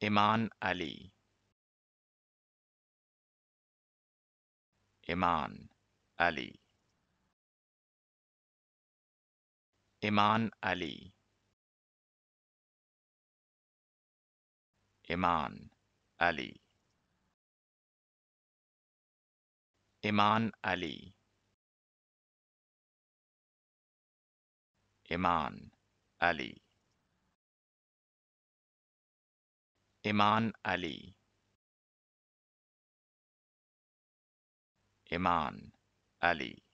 Iman Ali Iman Ali Iman Ali Iman Ali Iman Ali Iman Ali Iman Ali Iman Ali